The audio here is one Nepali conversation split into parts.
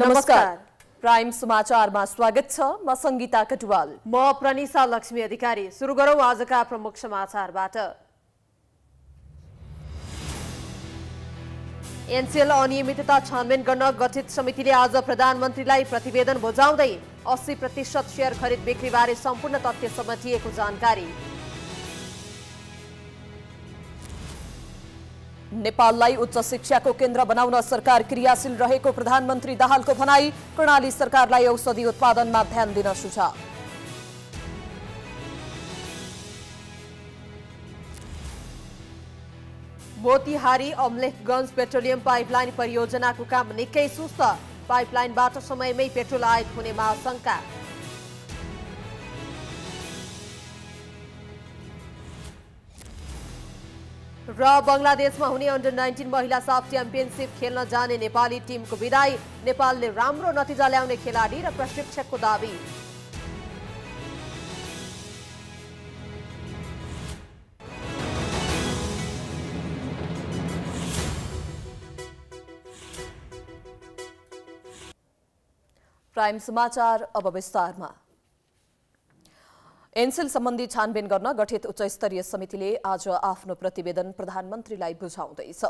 नमस्कार प्राइम समाचारमा स्वागत छ म संगीता कटुवाल म प्रनिसा लक्ष्मी अधिकारी सुरु गरौँ आजका प्रमुख समाचारबाट एनसिएल अनियमितता छानबिन गर्न गठित समितिले आज प्रधानमन्त्रीलाई प्रतिवेदन बुझाउँदै अस्सी प्रतिशत सेयर खरिद बिक्रीबारे सम्पूर्ण तथ्य समेटिएको जानकारी नेपाललाई उच्च शिक्षाको केन्द्र बनाउन सरकार क्रियाशील रहेको प्रधानमन्त्री दाहालको भनाई प्रणाली सरकारलाई औषधि उत्पादनमा ध्यान दिन सुझाव मोतिहारी अम्लेखगंज पेट्रोलियम पाइपलाइन परियोजनाको काम निकै सुस्त पाइपलाइनबाट समयमै पेट्रोल आयात हुने महाशंका र बङ्गलादेशमा हुने अन्डर नाइन्टिन महिला साफ च्याम्पियनसिप खेल्न जाने नेपाली टिमको विदाई नेपालले राम्रो नतिजा ल्याउने खेलाडी र प्रशिक्षकको दावी प्राइम समाचार अब विस्तारमा एनसेल सम्बन्धी छानबिन गर्न गठित उच्चस्तरीय समितिले आज आफ्नो प्रतिवेदन प्रधानमन्त्रीलाई बुझाउँदैछ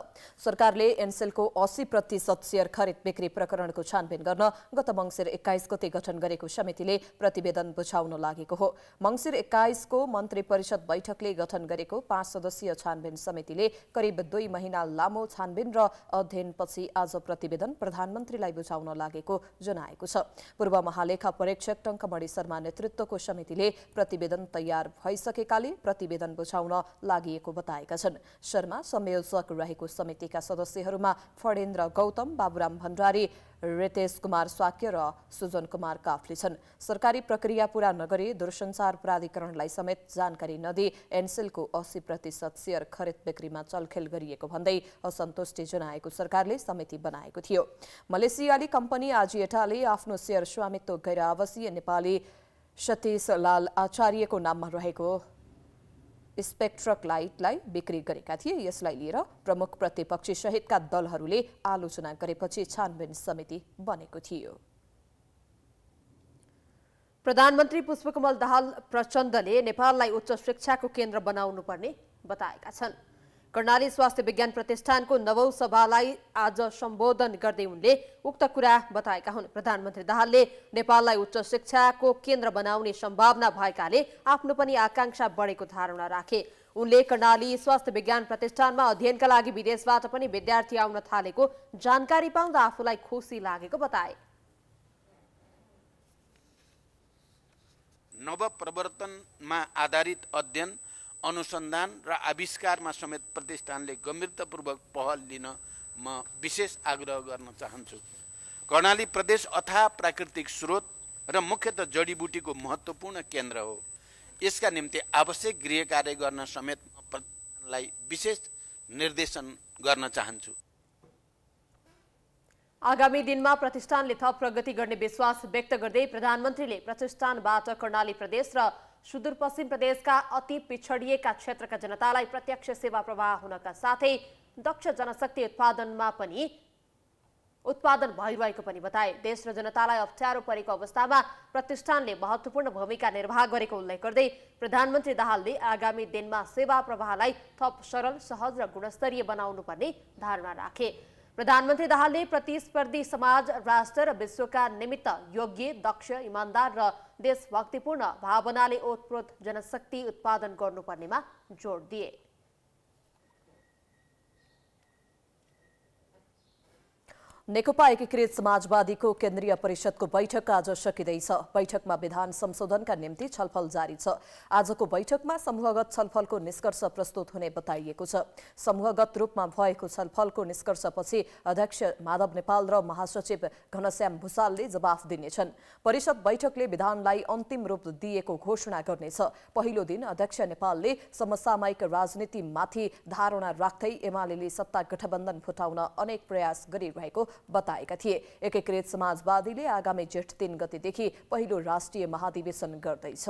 सरकारले एनसेलको अस्सी प्रतिशत सेयर खरिद बिक्री प्रकरणको छानबिन गर्न गत मङ्सिर एक्काइस गते गठन गरेको समितिले प्रतिवेदन बुझाउन लागेको हो मङ्सिर एक्काइसको मन्त्री परिषद बैठकले गठन गरेको पाँच सदस्यीय छानबिन समितिले करिब दुई महिना लामो छानबिन र अध्ययनपछि आज प्रतिवेदन प्रधानमन्त्रीलाई बुझाउन लागेको जनाएको छ पूर्व महालेखा परीक्षक टङ्कमणि शर्मा नेतृत्वको समितिले प्रतिवेदन तयार भइसकेकाले प्रतिवेदन बुझाउन लागि बताएका छन् शर्मा संयोजक रहेको समितिका सदस्यहरूमा फडेन्द्र गौतम बाबुराम भण्डारी रितेश कुमार स्वाक्य र सुजन कुमार काफले छन् सरकारी प्रक्रिया पूरा नगरी दूरसञ्चार प्राधिकरणलाई समेत जानकारी नदिई एनसेलको अस्सी प्रतिशत सेयर खरिद बिक्रीमा चलखेल गरिएको भन्दै असन्तुष्टि जनाएको सरकारले समिति बनाएको थियो मलेसियाली कम्पनी आजिएटाले आफ्नो सेयर स्वामित्व गैर आवासीय नेपाली सतीशलाल लाल आचार्यको नाममा रहेको स्पेक्ट्रक लाइटलाई बिक्री गरेका थिए यसलाई लिएर प्रमुख प्रतिपक्षी सहितका दलहरूले आलोचना गरेपछि छानबिन समिति बनेको थियो प्रधानमन्त्री पुष्पकमल दाहाल प्रचण्डले नेपाललाई उच्च शिक्षाको केन्द्र बनाउनुपर्ने बताएका छन् कर्णाली स्वास्थ्य विज्ञान प्रतिष्ठानको नवौं सभालाई आज सम्बोधन गर्दै उनले उक्त कुरा बताएका हुन् प्रधानमन्त्री दाहालले नेपाललाई उच्च शिक्षाको केन्द्र बनाउने सम्भावना भएकाले आफ्नो पनि आकांक्षा बढेको धारणा राखे उनले कर्णाली स्वास्थ्य विज्ञान प्रतिष्ठानमा अध्ययनका लागि विदेशबाट पनि विद्यार्थी आउन थालेको जानकारी पाउँदा आफूलाई खुसी लागेको बताए नवप्रवर्तनमा आधारित अध्ययन अनुसन्धान र आविष्कारमा समेत प्रतिष्ठानले गम्भीरतापूर्वक पहल लिन म विशेष आग्रह गर्न चाहन्छु कर्णाली प्रदेश अथा प्राकृतिक स्रोत र मुख्यत जडीबुटीको महत्त्वपूर्ण केन्द्र हो यसका निम्ति आवश्यक गृह कार्य गर्न समेत प्रतिष्ठानलाई विशेष निर्देशन गर्न चाहन्छु आगामी दिनमा प्रतिष्ठानले थप प्रगति गर्ने विश्वास व्यक्त गर्दै प्रधानमन्त्रीले प्रतिष्ठानबाट कर्णाली प्रदेश र सुदूरपश्चिम प्रदेशका अति पिछडिएका क्षेत्रका जनतालाई प्रत्यक्ष सेवा प्रवाह हुनका साथै दक्ष जनशक्ति उत्पादनमा पनि उत्पादन भइरहेको पनि बताए देश र जनतालाई अप्ठ्यारो परेको अवस्थामा प्रतिष्ठानले महत्त्वपूर्ण भूमिका निर्वाह गरेको उल्लेख गर्दै प्रधानमन्त्री दाहालले आगामी दिनमा सेवा प्रवाहलाई थप सरल सहज र गुणस्तरीय बनाउनु पर्ने धारणा राखे प्रधानमन्त्री दाहालले प्रतिस्पर्धी समाज राष्ट्र र विश्वका निमित्त योग्य दक्ष इमान्दार र देशभक्तिपूर्ण भावनाले ओतप्रोत जनशक्ति उत्पादन गर्नुपर्नेमा जोड दिए नेकपा एकीकृत समाजवादीको केन्द्रीय परिषदको बैठक आज सकिँदैछ बैठकमा विधान संशोधनका निम्ति छलफल जारी छ आजको बैठकमा समूहगत छलफलको निष्कर्ष प्रस्तुत हुने बताइएको छ समूहगत रूपमा भएको छलफलको निष्कर्षपछि अध्यक्ष माधव नेपाल र महासचिव घनश्याम भूषालले जवाफ दिनेछन् परिषद बैठकले विधानलाई अन्तिम रूप दिएको घोषणा गर्नेछ पहिलो दिन अध्यक्ष नेपालले समसामयिक राजनीतिमाथि धारणा राख्दै एमाले सत्ता गठबन्धन फुटाउन अनेक प्रयास गरिरहेको बताएका थिए एकीकृत समाजवादीले आगामी जेठ तीन गतिदेखि पहिलो राष्ट्रिय महाधिवेशन गर्दैछ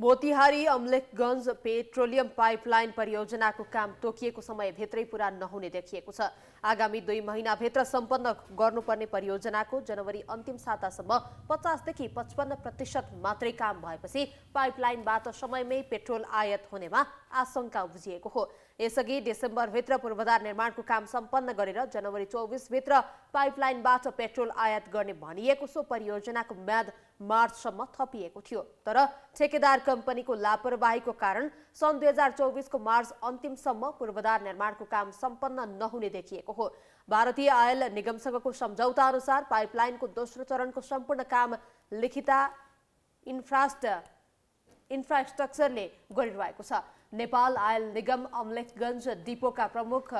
मोतिहारी अम्लेखगञ्ज पेट्रोलियम पाइपलाइन परियोजनाको काम तोकिएको समयभित्रै पूरा नहुने देखिएको छ आगामी दुई महिनाभित्र सम्पन्न गर्नुपर्ने परियोजनाको जनवरी अन्तिम सातासम्म पचासदेखि पचपन्न प्रतिशत मात्रै काम भएपछि पाइपलाइनबाट समयमै पेट्रोल आयात हुनेमा आशंका उब्जिएको हो यसअघि डिसेम्बरभित्र पूर्वाधार निर्माणको काम सम्पन्न गरेर जनवरी चौबिसभित्र पाइपलाइनबाट पेट्रोल आयात गर्ने भनिएको सो परियोजनाको म्याद मार्चसम्म थपिएको थियो तर ठेकेदार कम्पनीको लापरवाहीको कारण सन् दुई हजार चौबिसको मार्च अन्तिमसम्म पूर्वाधार निर्माणको काम सम्पन्न नहुने देखिएको हो भारतीय आयल निगमसँगको सम्झौता अनुसार पाइपलाइनको दोस्रो चरणको सम्पूर्ण काम लिखिता इन्फ्रास्ट इन्फ्रास्ट्रक्चरले गरिरहेको छ नेपाल आयल निगम अम्लेखगञ्ज डिपोका प्रमुख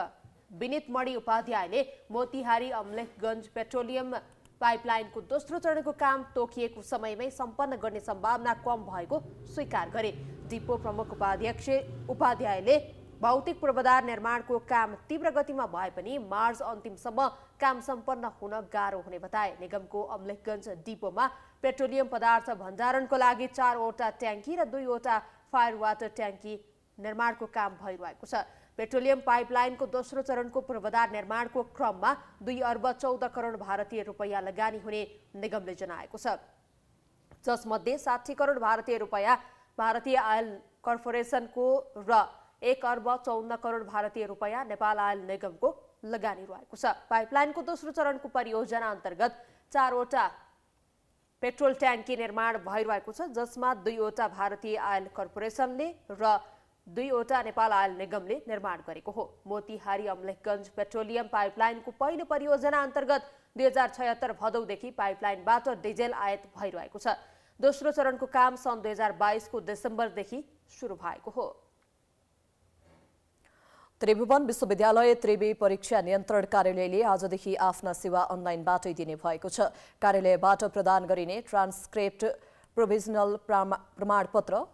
विनित मणि उपाध्यायले मोतिहारी अम्लेखगञ्ज पेट्रोलियम पाइपलाइनको दोस्रो चरणको काम तोकिएको समयमै सम्पन्न गर्ने सम्भावना कम भएको स्वीकार गरे डिपो प्रमुख उपाध्यक्ष उपाध्यायले भौतिक पूर्वाधार निर्माणको काम तीव्र गतिमा भए पनि मार्च अन्तिमसम्म काम सम्पन्न हुन गाह्रो हुने बताए निगमको अम्लेखगञ्ज डिपोमा पेट्रोलियम पदार्थ भण्डारणको लागि चारवटा ट्याङ्की र दुईवटा फायर वाटर ट्याङ्की निर्माणको काम भइरहेको छ पेट्रोलियम पाइपलाइनको दोस्रो चरणको पूर्वाधार निर्माणको क्रममा दुई अर्ब चौध करोड भारतीय रुपियाँ लगानी हुने निगमले जनाएको छ जसमध्ये साठी करोड भारतीय रुपियाँ भारतीय आयल कर्पोरेसनको र एक अर्ब चौन्न करोड भारतीय रुपियाँ नेपाल आयल निगमको लगानी रहेको छ पाइपलाइनको दोस्रो चरणको परियोजना अन्तर्गत चारवटा पेट्रोल ट्याङ्की निर्माण भइरहेको छ जसमा दुईवटा भारतीय आयल कर्पोरेसनले र दुईवटा नेपाल आयल निगमले निर्माण गरेको हो मोतिहारी अम्लेखगञ्ज पेट्रोलियम पाइपलाइनको पहिलो परियोजना अन्तर्गत दुई हजार छयत्तर भदौदेखि पाइपलाइनबाट डिजेल आयात भइरहेको छ दोस्रो चरणको काम सन् दुई हजार बाइसको डिसेम्बरदेखि सुरु भएको हो त्रिभुवन विश्वविद्यालय त्रिवी परीक्षा नियन्त्रण कार्यालयले आजदेखि आफ्ना सेवा अनलाइनबाटै दिने भएको छ कार्यालयबाट प्रदान गरिने ट्रान्सक्रिप्ट प्रोभिजनल प्रमाणपत्र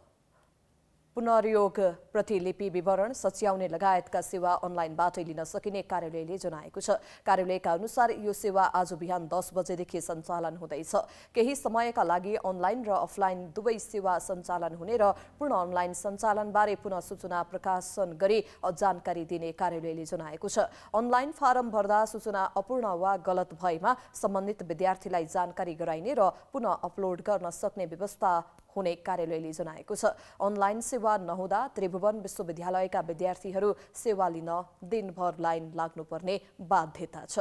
पुनर्योग प्रतिलिपि विवरण सच्याउने लगायतका सेवा अनलाइनबाटै लिन सकिने कार्यालयले जनाएको छ कार्यालयका अनुसार यो सेवा आज बिहान दस बजेदेखि सञ्चालन हुँदैछ केही समयका लागि अनलाइन र अफलाइन दुवै सेवा सञ्चालन हुने र पूर्ण अनलाइन सञ्चालनबारे पुनः सूचना प्रकाशन गरी जानकारी दिने कार्यालयले जनाएको छ अनलाइन फारम भर्दा सूचना अपूर्ण वा गलत भएमा सम्बन्धित विद्यार्थीलाई जानकारी गराइने र पुनः अपलोड गर्न सक्ने व्यवस्था हुने कार्यालयले जनाएको छ अनलाइन सेवा नहुँदा त्रिभुवन विश्वविद्यालयका विद्यार्थीहरू सेवा लिन दिनभर लाइन लाग्नुपर्ने बाध्यता छ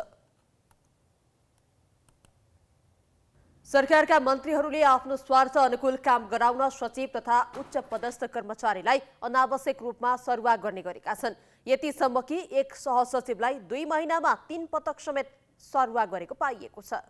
सरकारका मन्त्रीहरूले आफ्नो स्वार्थ अनुकूल काम गराउन सचिव तथा उच्च पदस्थ कर्मचारीलाई अनावश्यक रूपमा सरुवा गर्ने गरेका छन् यतिसम्म कि एक सहसचिवलाई दुई महिनामा तीन पटक समेत सरुवा गरेको पाइएको छ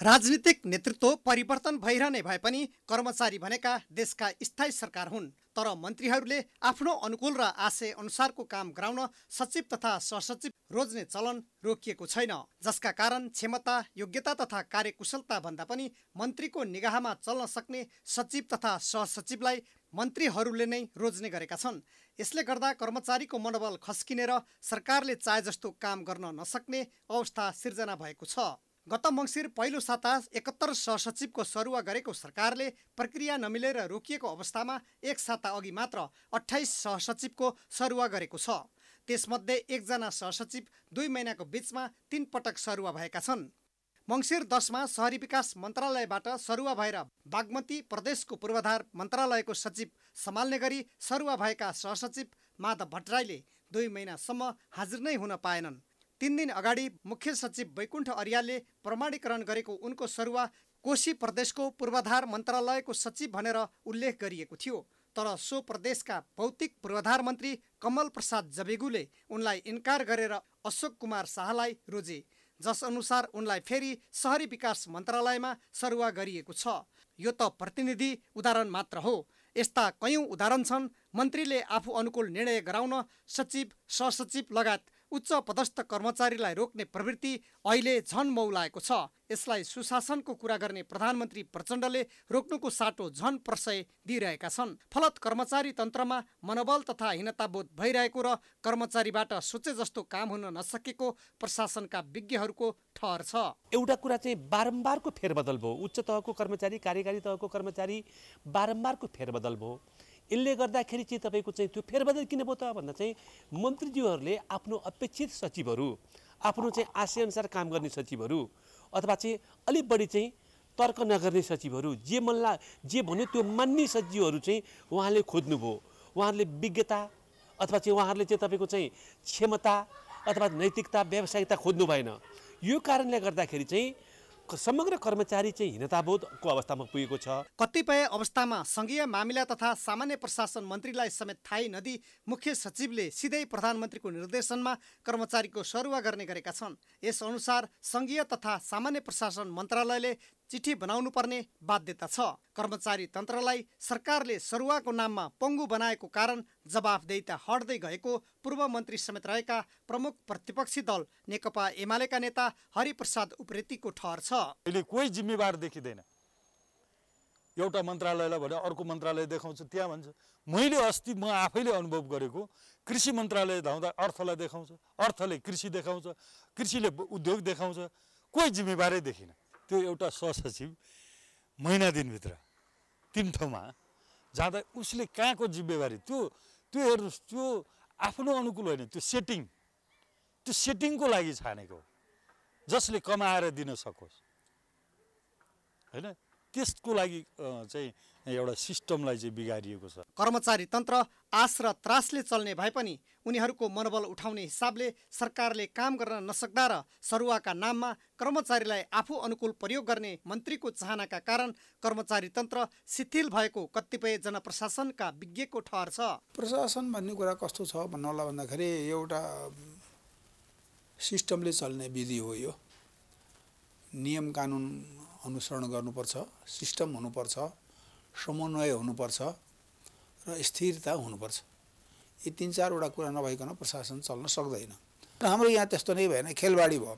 राजनीतिक नेतृत्व परिवर्तन भइरहने भए पनि कर्मचारी भनेका देशका स्थायी सरकार हुन् तर मन्त्रीहरूले आफ्नो अनुकूल र आशय अनुसारको काम गराउन सचिव तथा सहसचिव रोज्ने चलन रोकिएको छैन जसका कारण क्षमता योग्यता तथा कार्यकुशलता भन्दा पनि मन्त्रीको निगाहमा चल्न सक्ने सचिव तथा सहसचिवलाई मन्त्रीहरूले नै रोज्ने गरेका छन् यसले गर्दा कर्मचारीको मनोबल खस्किनेर सरकारले चाहे जस्तो काम गर्न नसक्ने अवस्था सिर्जना भएको छ गत मङ्सिर पहिलो साता एकहत्तर सहसचिवको सरुवा गरेको सरकारले प्रक्रिया नमिलेर रोकिएको अवस्थामा एक साता अघि मात्र अठाइस सहसचिवको सरुवा गरेको छ त्यसमध्ये एकजना सहसचिव दुई महिनाको बिचमा तिन पटक सरुवा भएका छन् मङ्सिर दसमा सहरी विकास मन्त्रालयबाट सरुवा भएर बागमती प्रदेशको पूर्वाधार मन्त्रालयको सचिव सम्हाल्ने गरी सरुवा भएका सहसचिव माधव भट्टराईले दुई महिनासम्म हाजिर नै हुन पाएनन् तिन दिन अगाडि मुख्य सचिव वैकुण्ठ अर्यालले प्रमाणीकरण गरेको उनको सरुवा कोशी प्रदेशको पूर्वाधार मन्त्रालयको सचिव भनेर उल्लेख गरिएको थियो तर सो प्रदेशका भौतिक पूर्वाधार मन्त्री कमल प्रसाद जबेगुले उनलाई इन्कार गरेर अशोक कुमार शाहलाई रोजे जसअनुसार उनलाई फेरि सहरी विकास मन्त्रालयमा सरुवा गरिएको छ यो त प्रतिनिधि उदाहरण मात्र हो यस्ता कयौँ उदाहरण छन् मन्त्रीले आफू अनुकूल निर्णय गराउन सचिव सहसचिव लगायत उच्च पदस्थ कर्मचारीलाई रोक्ने प्रवृत्ति अहिले झन मौलाएको छ यसलाई सुशासनको कुरा गर्ने प्रधानमन्त्री प्रचण्डले रोक्नुको साटो झन प्रशय दिइरहेका छन् फलत कर्मचारी तन्त्रमा मनोबल तथा हीनताबोध भइरहेको र कर्मचारीबाट सोचे जस्तो काम हुन नसकेको प्रशासनका विज्ञहरूको ठहर छ एउटा कुरा चाहिँ बारम्बारको फेरबदल भयो उच्च तहको कर्मचारी कार्यकारी तहको कर्मचारी बारम्बारको फेरबदल भयो यसले गर्दाखेरि चाहिँ तपाईँको चाहिँ त्यो फेरबदल किन भयो त भन्दा चाहिँ मन्त्रीज्यूहरूले आफ्नो अपेक्षित सचिवहरू आफ्नो चाहिँ आशयअनुसार काम गर्ने सचिवहरू अथवा चाहिँ अलिक बढी चाहिँ तर्क नगर्ने सचिवहरू जे मनला जे भन्यो त्यो मान्ने सचिवहरू चाहिँ उहाँले खोज्नुभयो उहाँहरूले विज्ञता अथवा चाहिँ उहाँहरूले चाहिँ तपाईँको चाहिँ क्षमता अथवा नैतिकता व्यावसायिकता खोज्नु भएन यो कारणले गर्दाखेरि चाहिँ समग्र कर्मचारी चाहिँ हीनताबोधको अवस्थामा पुगेको छ कतिपय अवस्थामा सङ्घीय मामिला तथा सामान्य प्रशासन मन्त्रीलाई समेत थाहै नदी मुख्य सचिवले सिधै प्रधानमन्त्रीको निर्देशनमा कर्मचारीको सरुवा गर्ने गरेका छन् यसअनुसार सङ्घीय तथा सामान्य प्रशासन मन्त्रालयले चिठी बनाउनु पर्ने बाध्यता छ कर्मचारी तन्त्रलाई सरकारले सरुवाको नाममा पङ्गु बनाएको कारण जवाफदेहिता हट्दै गएको पूर्व मन्त्री समेत रहेका प्रमुख प्रतिपक्षी दल नेकपा एमालेका नेता हरिप्रसाद उप्रेतीको ठहर छ अहिले कोही जिम्मेवार देखिँदैन एउटा मन्त्रालयलाई भने अर्को मन्त्रालय देखाउँछ त्यहाँ भन्छ मैले अस्ति म आफैले अनुभव गरेको कृषि मन्त्रालय धाउँदा अर्थलाई देखाउँछ अर्थले कृषि देखाउँछ कृषिले उद्योग देखाउँछ कोही जिम्मेवारै देखिनँ त्यो एउटा सहसचिव महिना दिनभित्र तिन ठाउँमा जाँदा उसले कहाँको जिम्मेवारी त्यो त्यो हेर्नुहोस् त्यो आफ्नो अनुकूल होइन त्यो सेटिङ त्यो सेटिङको लागि छानेको जसले कमाएर दिन सकोस् होइन त्यसको लागि चाहिँ एउटा सिस्टमलाई चाहिँ बिगारिएको छ कर्मचारी तन्त्र आश र त्रासले चल्ने भए पनि उनीहरूको मनोबल उठाउने हिसाबले सरकारले काम गर्न नसक्दा र सरुवाका नाममा कर्मचारीलाई आफू अनुकूल प्रयोग गर्ने मन्त्रीको चाहनाका कारण कर्मचारी तन्त्र शिथिल भएको कतिपय जनप्रशासनका विज्ञको ठहर छ प्रशासन भन्ने कुरा कस्तो छ होला भन्दाखेरि एउटा सिस्टमले चल्ने विधि हो यो नियम कानुन अनुसरण गर्नुपर्छ सिस्टम हुनुपर्छ समन्वय हुनुपर्छ र स्थिरता हुनुपर्छ यी तिन चारवटा कुरा नभइकन प्रशासन चल्न सक्दैन र हाम्रो यहाँ त्यस्तो नै भएन खेलबाडी भयो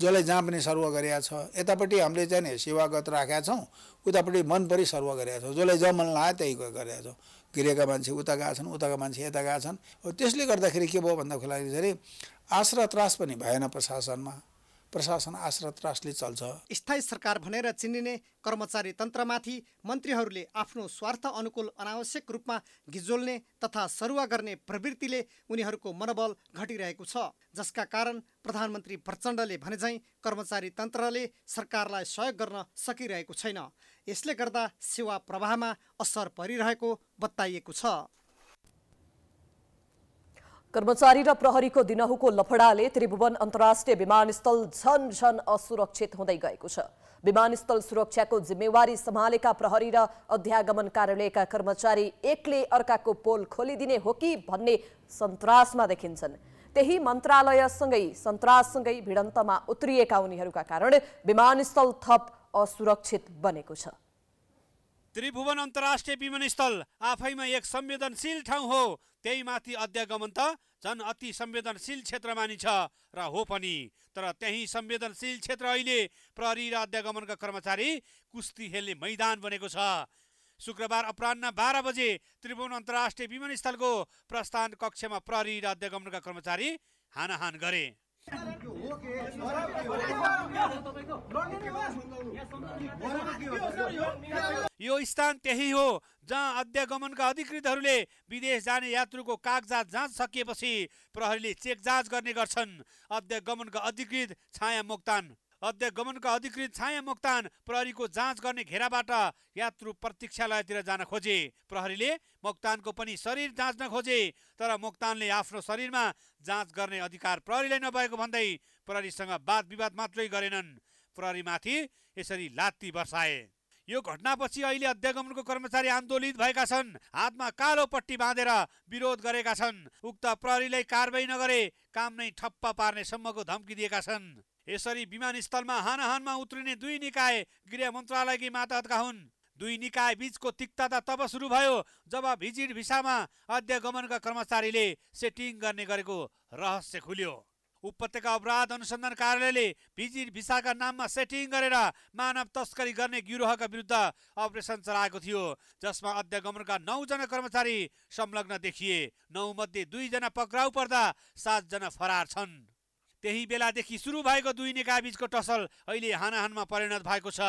जसलाई जहाँ पनि सर्व गरेका छ यतापट्टि हामीले चाहिँ सेवागत राखेका छौँ उतापट्टि मनपरी सर्व गरेका छौँ जसलाई जब मन त्यही गरेका छौँ गिरेका मान्छे उता गएका छन् उताका मान्छे यता गएका छन् त्यसले गर्दाखेरि के भयो भन्दाखेरि चाहिँ आश्र त्रास पनि भएन प्रशासनमा प्रशासन आश्रत राष्ट्रले चल्छ स्थायी सरकार भनेर चिनिने कर्मचारी तन्त्रमाथि मन्त्रीहरूले आफ्नो स्वार्थ अनुकूल अनावश्यक रूपमा घिजोल्ने तथा सरुवा गर्ने प्रवृत्तिले उनीहरूको मनोबल घटिरहेको छ जसका कारण प्रधानमन्त्री प्रचण्डले भनेझैँ कर्मचारी तन्त्रले सरकारलाई सहयोग गर्न सकिरहेको छैन यसले गर्दा सेवा प्रवाहमा असर परिरहेको बताइएको छ कर्मचारी र प्रहरीको दिनहुको लफडाले त्रिभुवन अन्तर्राष्ट्रिय विमानस्थल झन झन असुरक्षित हुँदै गएको छ विमानस्थल सुरक्षाको जिम्मेवारी सम्हालेका प्रहरी र अध्यागमन कार्यालयका कर्मचारी एकले अर्काको पोल खोलिदिने हो कि भन्ने सन्तासमा देखिन्छन् त्यही मन्त्रालयसँगै सन्ताससँगै भिडन्तमा उत्रिएका उनीहरूका कारण विमानस्थल थप असुरक्षित बनेको छ त्रिभुवन अन्तर्राष्ट्रिय विमानस्थल आफैमा एक संवेदनशील ठाउँ हो त्यहीमाथि अध्यागमन त झन् अति संवेदनशील क्षेत्र मानिन्छ र हो पनि तर त्यही संवेदनशील क्षेत्र अहिले प्रहरी र अध्यागमनका कर्मचारी कुस्ती खेल्ने मैदान बनेको छ शुक्रबार अपरान्न बाह्र बजे त्रिभुवन अन्तर्राष्ट्रिय विमानस्थलको प्रस्थान कक्षमा प्रहरी र अध्यागमनका कर्मचारी हानाहान गरे यो स्थान त्यही हो जहाँ अध्यागमनका अधिकृतहरूले विदेश जाने यात्रुको कागजात जाँच सकिएपछि प्रहरीले चेक जाँच गर्ने गर्छन् अध्यागमनका अधिकृत छाया मोक्तान अध्यागमनका अधिकृत छाया मोक्तान प्रहरीको जाँच गर्ने घेराबाट यात्रु प्रतीक्षालयतिर जान खोजे प्रहरीले मोक्तानको पनि शरीर जाँच्न खोजे तर मोक्तानले आफ्नो शरीरमा जाँच गर्ने अधिकार प्रहरीलाई नभएको भन्दै प्रहरीसँग वाद विवाद मात्रै गरेनन् प्रहरीमाथि यसरी लात्ती बर्साए यो घटनापछि अहिले अध्यागमनको कर्मचारी आन्दोलित भएका छन् हातमा कालो पट्टी बाँधेर विरोध गरेका छन् उक्त प्रहरीलाई कारवाही नगरे काम नै ठप्प पार्नेसम्मको धम्की दिएका छन् यसरी विमानस्थलमा हानाहानमा उत्रिने दुई निकाय गृह मन्त्रालयकी मातहतका हुन् दुई निकाय बीचको तिक्तता तब सुरु भयो जब भिजिट भिसामा अध्यागमनका कर्मचारीले सेटिङ गर्ने गरेको रहस्य खुल्यो उपत्यका अपराध अनुसन्धान कार्यालयले भिजी भिसाका नाममा सेटिङ गरेर मानव तस्करी गर्ने गिरोहका विरुद्ध अपरेसन चलाएको थियो जसमा अध्यागमनका नौजना कर्मचारी संलग्न देखिए नौमध्ये दुईजना पक्राउ पर्दा सातजना फरार छन् त्यही बेलादेखि सुरु भएको दुई बिचको टसल अहिले हानाहानमा परिणत भएको छ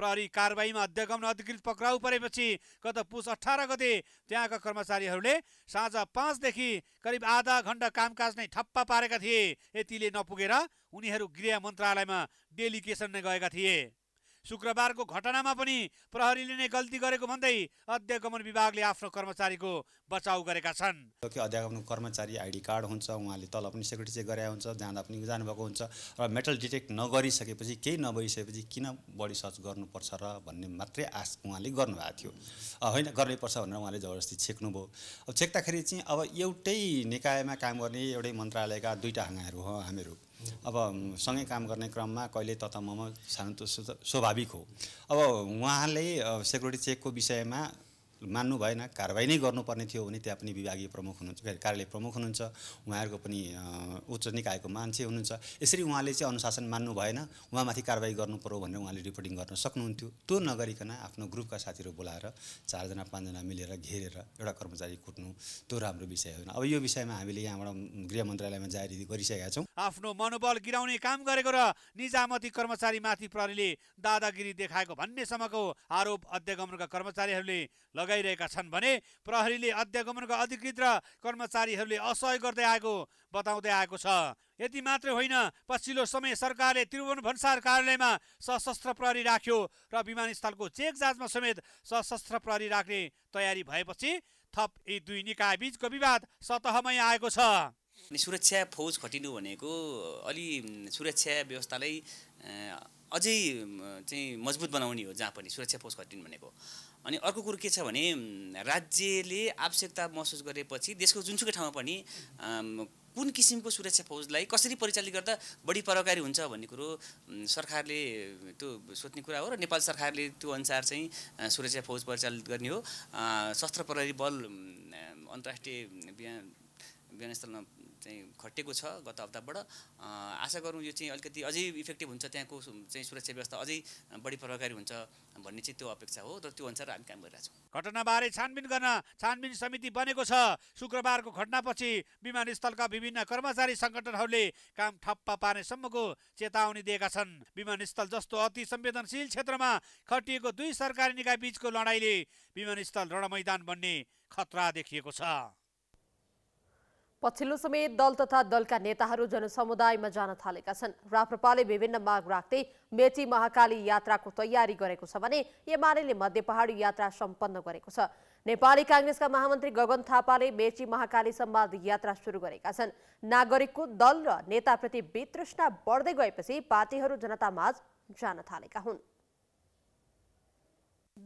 प्रहरी कारवाहीमा अध्यगमन अधिकृत पक्राउ परेपछि गत पुस अठार गते त्यहाँका कर्मचारीहरूले साँझ पाँचदेखि करिब आधा घण्टा कामकाज नै ठप्प पारेका थिए यतिले नपुगेर उनीहरू गृह मन्त्रालयमा डेलिगेसन नै गएका थिए शुक्रबारको घटनामा पनि प्रहरीले नै गल्ती गरेको भन्दै अध्यागमन विभागले आफ्नो कर्मचारीको बचाउ गरेका छन् अध्यागमन कर्मचारी आइडी कार्ड हुन्छ उहाँले तल पनि सेक्युरिटी चेक गराए हुन्छ जाँदा पनि जानुभएको हुन्छ र मेटल डिटेक्ट नगरिसकेपछि केही नभइसकेपछि किन बडी सर्च गर्नुपर्छ र भन्ने मात्रै आश उहाँले गर्नुभएको थियो होइन गर्नैपर्छ भनेर उहाँले जबरजस्ती छेक्नुभयो अब छेक्दाखेरि चाहिँ अब एउटै निकायमा काम गर्ने एउटै मन्त्रालयका दुईवटा हाँगाहरू हो हामीहरू अब सँगै काम गर्ने क्रममा कहिले म सानो स्वाभाविक हो अब उहाँले सेक्युरिटी चेकको विषयमा मान्नु भएन कारवाही नै गर्नुपर्ने थियो भने त्यहाँ पनि विभागीय प्रमुख हुनुहुन्छ कार्यालय प्रमुख हुनुहुन्छ उहाँहरूको पनि उच्च निकायको मान्छे हुनुहुन्छ यसरी उहाँले चाहिँ अनुशासन मान्नु भएन उहाँमाथि कारवाही गर्नु पऱ्यो भनेर उहाँले रिपोर्टिङ गर्न सक्नुहुन्थ्यो त्यो नगरिकन आफ्नो ग्रुपका साथीहरू बोलाएर चारजना पाँचजना मिलेर घेरेर एउटा कर्मचारी कुट्नु त्यो राम्रो विषय होइन अब यो विषयमा हामीले यहाँबाट गृह मन्त्रालयमा जारी गरिसकेका छौँ आफ्नो मनोबल गिराउने काम गरेको र निजामती कर्मचारी माथि प्रहरीले दादागिरी देखाएको भन्नेसम्मको आरोप अध्यगमनका कर्मचारीहरूले लगाइरहेका छन् भने प्रहरीले अध्यगमनका अधिकृत र कर्मचारीहरूले असहयोग गर्दै आएको बताउँदै आएको छ यति मात्र होइन पछिल्लो समय सरकारले त्रिभुवन भन्सार कार्यालयमा सशस्त्र प्रहरी राख्यो र विमानस्थलको चेक जाँचमा समेत सशस्त्र प्रहरी राख्ने तयारी भएपछि थप यी दुई निकायबीचको विवाद सतहमै आएको छ अनि सुरक्षा फौज खटिनु भनेको अलि सुरक्षा व्यवस्थालाई अझै चाहिँ मजबुत बनाउने हो जहाँ पनि सुरक्षा फौज खटिनु भनेको अनि अर्को कुरो के छ भने राज्यले आवश्यकता महसुस गरेपछि देशको जुनसुकै ठाउँमा पनि कुन किसिमको सुरक्षा फौजलाई कसरी परिचालित गर्दा बढी प्रभावकारी हुन्छ भन्ने कुरो सरकारले त्यो सोध्ने कुरा हो र नेपाल सरकारले त्यो अनुसार चाहिँ सुरक्षा फौज परिचालित गर्ने हो शस्त्र प्रहरी बल अन्तर्राष्ट्रिय बिहान विमानस्थलमा चाहिँ घटेको छ गत हप्ताबाट आशा गरौँ यो चाहिँ अलिकति अझै इफेक्टिभ हुन्छ त्यहाँको चाहिँ सुरक्षा व्यवस्था अझै बढी प्रभावकारी हुन्छ भन्ने चाहिँ त्यो अपेक्षा हो र त्यो अनुसार हामी काम छौँ घटनाबारे छानबिन गर्न छानबिन समिति बनेको छ शुक्रबारको घटनापछि विमानस्थलका विभिन्न कर्मचारी सङ्गठनहरूले काम ठप्प पार्नेसम्मको चेतावनी दिएका छन् विमानस्थल जस्तो अति संवेदनशील क्षेत्रमा खटिएको दुई सरकारी निकाय बिचको लडाइँले विमानस्थल रण मैदान बन्ने खतरा देखिएको छ पछिल्लो समय दल तथा दलका नेताहरू जनसमुदायमा जान थालेका छन् राप्रपाले विभिन्न माग राख्दै मेची महाकाली यात्राको तयारी गरेको छ भने एमाले मध्य पहाडी यात्रा सम्पन्न गरेको छ नेपाली काङ्ग्रेसका महामन्त्री गगन थापाले मेची महाकाली सम्वाद यात्रा सुरु गरेका छन् नागरिकको दल र नेताप्रति वितृष्णा बढ्दै गएपछि पार्टीहरू जनतामाझ जान थालेका हुन्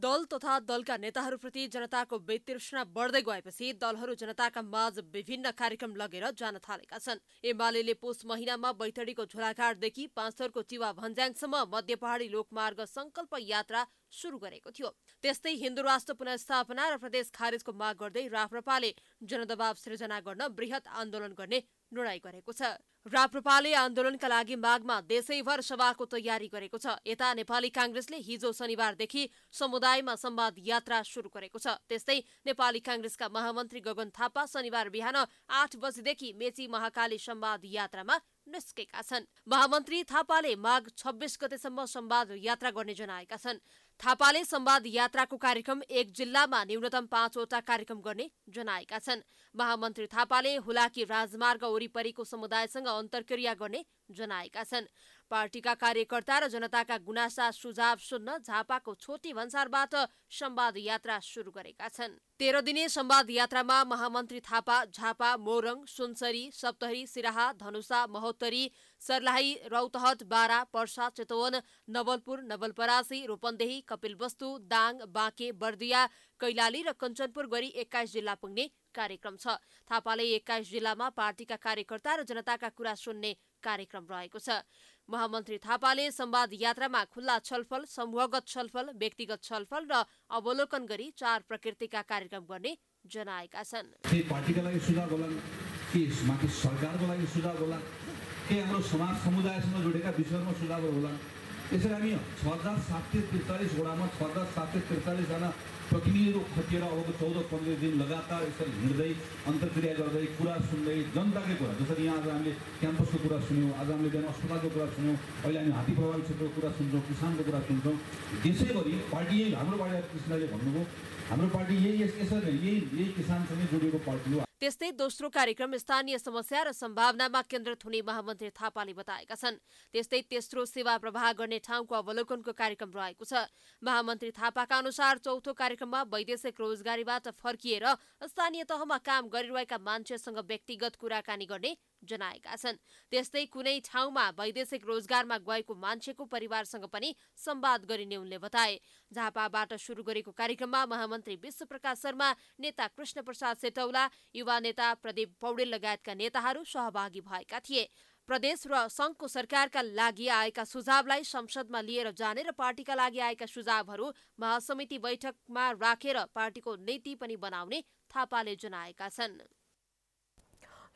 दल तथा दलका नेताहरूप्रति जनताको बेतृष्णा बढ्दै गएपछि दलहरू जनताका माझ विभिन्न कार्यक्रम लगेर जान थालेका छन् एमाले पुष महिनामा बैतडीको झोलाघाटदेखि पाँचथरको चिवा भन्ज्याङसम्म मध्य पहाडी लोकमार्ग संकल्प यात्रा सुरु गरेको थियो त्यस्तै हिन्दू राष्ट्र पुनर्स्थापना र प्रदेश खारेजको माग गर्दै राप्रपाले जनदबाव सृजना गर्न वृहत आन्दोलन गर्ने निर्णय गरेको छ राप्रपाले आन्दोलनका लागि मागमा देशैभर सभाको तयारी गरेको छ यता नेपाली काङ्ग्रेसले हिजो शनिबारदेखि समुदायमा सम्वाद यात्रा सुरु गरेको छ त्यस्तै नेपाली काङ्ग्रेसका महामन्त्री गगन थापा शनिबार बिहान आठ बजेदेखि मेची महाकाली सम्वाद यात्रामा निस्केका छन् महामन्त्री थापाले माघ छब्बिस गतेसम्म सम्वाद यात्रा गर्ने जनाएका छन् थापाले सम्वाद यात्राको कार्यक्रम एक जिल्लामा न्यूनतम पाँचवटा कार्यक्रम गर्ने जनाएका छन् महामन्त्री थापाले हुलाकी राजमार्ग वरिपरिको समुदायसँग अन्तर्क्रिया गर्ने जनाएका छन् पार्टीका कार्यकर्ता र जनताका गुनासा सुझाव सुन्न झापाको छोटी भन्सारबाट सम्वाद यात्रा सुरु गरेका छन् तेह्र दिने सम्वाद यात्रामा महामन्त्री थापा झापा मोरङ सुनसरी सप्तरी सिराहा धनुषा महोत्तरी सर्लाही रौतहट बारा पर्सा चितवन नवलपुर नवलपरासी रूपन्देही कपिलवस्तु दाङ बाँके बर्दिया कैलाली र कञ्चनपुर गरी एक्काइस जिल्ला पुग्ने कार्यक्रम छ थापाले एक्काइस जिल्लामा पार्टीका कार्यकर्ता र जनताका कुरा सुन्ने कार्यक्रम रहेको छ महामन्त्री थापाले संवाद यात्रामा खुल्ला छलफल समूहगत छलफल व्यक्तिगत छलफल र अवलोकन गरी चार प्रकृतिका कार्यक्रम गर्ने जनाएका छन् पार्टीका लागि सुझाव होला माथि सरकारको लागि सुझाव होला के हाम्रो समाज समुदायसँग जोडेका विषयमा सुझाव होला यसरी हामी छ हजार सात सय त्रिचालिसवटामा छ हजार सात सय त्रिचालिसजना सकिने खटिएर अबको चौध पन्ध्र दिन लगातार यसरी हिँड्दै अन्तर्क्रिया गर्दै कुरा सुन्दै जनताकै कुरा जसरी यहाँ आज हामीले क्याम्पसको कुरा सुन्यौँ आज हामीले बिहान अस्पतालको कुरा सुन्यौँ अहिले हामी हात्ती प्रभावित क्षेत्रको कुरा सुन्छौँ किसानको कुरा सुन्छौँ देशैभरि पार्टी यही हाम्रो पार्टी कृष्णले भन्नुभयो हाम्रो पार्टी यही यस यसरी यही यही किसानसँगै जोडिएको पार्टी हो त्यस्तै दोस्रो कार्यक्रम स्थानीय समस्या र सम्भावनामा केन्द्रित हुने महामन्त्री थापाले बताएका छन् त्यस्तै तेस्रो सेवा प्रवाह गर्ने ठाउँको अवलोकनको कार्यक्रम रहेको छ महामन्त्री थापाका अनुसार चौथो कार्यक्रममा वैदेशिक रोजगारीबाट फर्किएर स्थानीय तहमा काम गरिरहेका मान्छेसँग व्यक्तिगत कुराकानी गर्ने जनाएका छन् त्यस्तै कुनै ठाउँमा वैदेशिक रोजगारमा गएको मान्छेको परिवारसँग पनि सम्वाद गरिने उनले बताए झापाबाट शुरू गरेको कार्यक्रममा महामन्त्री विश्वप्रकाश शर्मा नेता कृष्ण प्रसाद सेटौला युवा नेता प्रदीप पौडेल लगायतका नेताहरू सहभागी भएका थिए प्रदेश र सङ्घको सरकारका लागि आएका सुझावलाई संसदमा लिएर जाने र पार्टीका लागि आएका सुझावहरू महासमिति बैठकमा राखेर पार्टीको नीति पनि बनाउने थापाले जनाएका छन्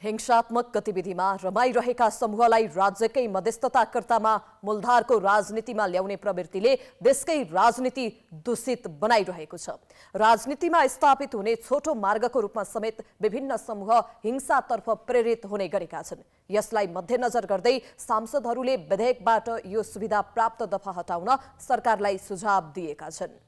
हिंसात्मक गतिविधिमा रमाइरहेका समूहलाई राज्यकै मध्यस्थताकर्तामा मूलधारको राजनीतिमा ल्याउने प्रवृत्तिले देशकै राजनीति दूषित बनाइरहेको छ राजनीतिमा स्थापित हुने छोटो मार्गको रूपमा समेत विभिन्न समूह हिंसातर्फ प्रेरित हुने गरेका छन् यसलाई मध्यनजर गर्दै सांसदहरूले विधेयकबाट यो सुविधा प्राप्त दफा हटाउन सरकारलाई सुझाव दिएका छन्